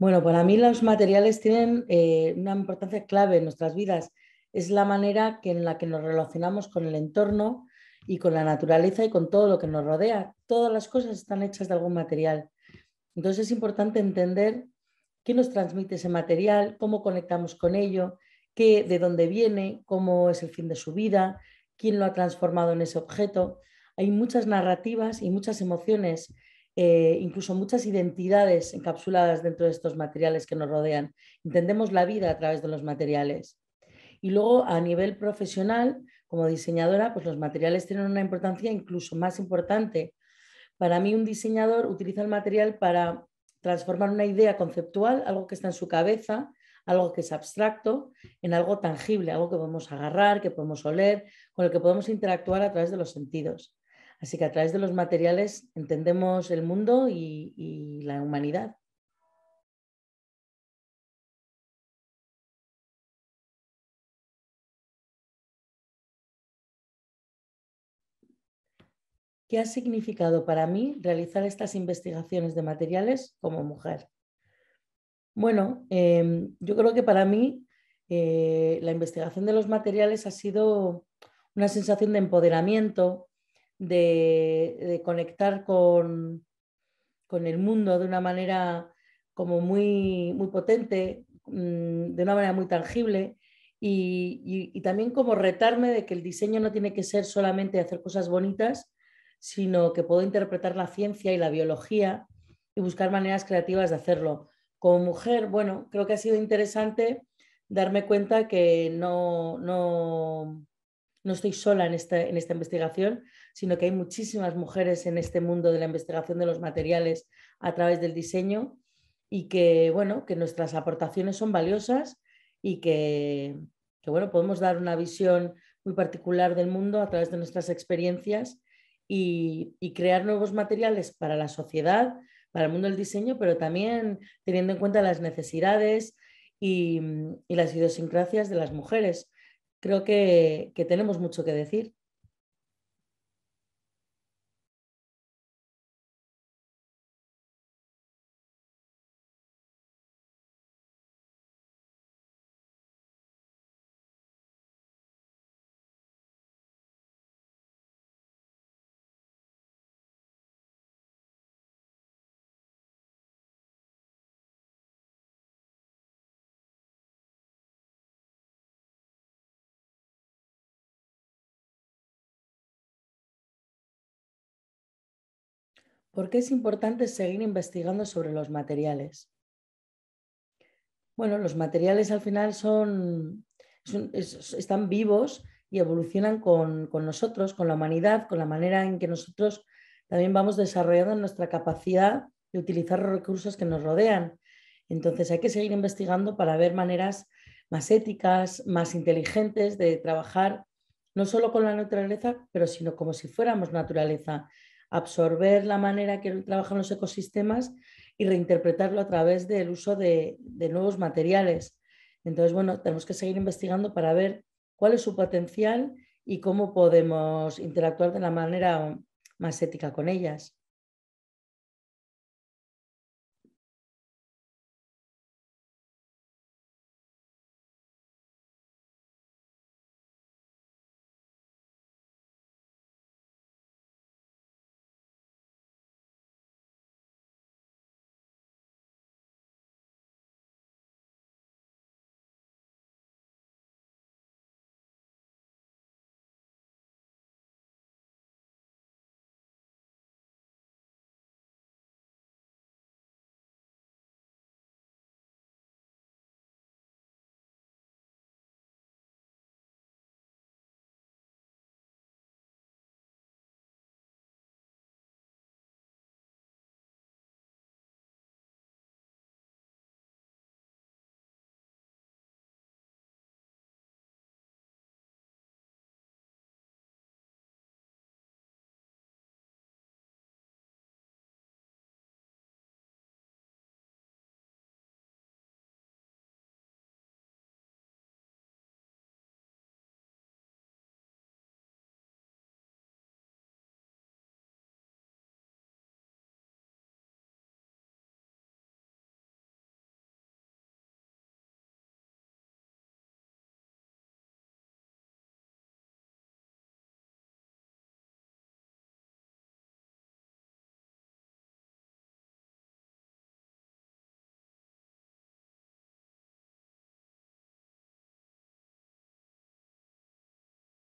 Bueno, para mí los materiales tienen eh, una importancia clave en nuestras vidas. Es la manera en la que nos relacionamos con el entorno y con la naturaleza y con todo lo que nos rodea. Todas las cosas están hechas de algún material. Entonces es importante entender qué nos transmite ese material, cómo conectamos con ello, qué, de dónde viene, cómo es el fin de su vida, quién lo ha transformado en ese objeto. Hay muchas narrativas y muchas emociones eh, incluso muchas identidades encapsuladas dentro de estos materiales que nos rodean. Entendemos la vida a través de los materiales. Y luego a nivel profesional, como diseñadora, pues los materiales tienen una importancia incluso más importante. Para mí un diseñador utiliza el material para transformar una idea conceptual, algo que está en su cabeza, algo que es abstracto, en algo tangible, algo que podemos agarrar, que podemos oler, con el que podemos interactuar a través de los sentidos. Así que a través de los materiales entendemos el mundo y, la humanidad. ¿Qué ha significado para mí realizar estas investigaciones de materiales como mujer? Bueno, em, yo creo que para mí eh, la investigación de los materiales ha sido una sensación de empoderamiento, de, conectar con, con, el mundo de una manera como muy, muy potente, mm, de una manera muy tangible. Y, también como retarme de que el diseño no tiene que ser solamente hacer cosas bonitas, sino que puedo interpretar la ciencia y la biología y buscar maneras creativas de hacerlo. Como mujer, bueno, creo que ha sido interesante darme cuenta que no, no, no estoy sola este, en, esta investigación, sino que hay muchísimas mujeres en este mundo de la investigación de los materiales a través del diseño y que, bueno, que nuestras aportaciones son valiosas y que, bueno, podemos dar una visión muy particular del mundo a través de nuestras experiencias y, crear nuevos materiales para la sociedad, para el mundo del diseño, pero también teniendo en cuenta las necesidades y, y las idiosincrasias de las mujeres creo que, tenemos mucho que decir ¿Por qué es importante seguir investigando sobre los materiales? Bueno, los materiales al final son, están vivos y evolucionan con, con, nosotros, con la humanidad, con la manera en que nosotros también vamos desarrollando nuestra capacidad de utilizar los recursos que nos rodean. Entonces hay que seguir investigando para ver maneras más éticas, más inteligentes de trabajar no solo con la naturaleza, pero sino como si fuéramos naturaleza absorber la manera que trabajan los ecosistemas y reinterpretarlo a través del uso de, nuevos materiales. Entonces, bueno, tenemos que seguir investigando para ver cuál es su potencial y cómo podemos interactuar de la manera más ética con ellas.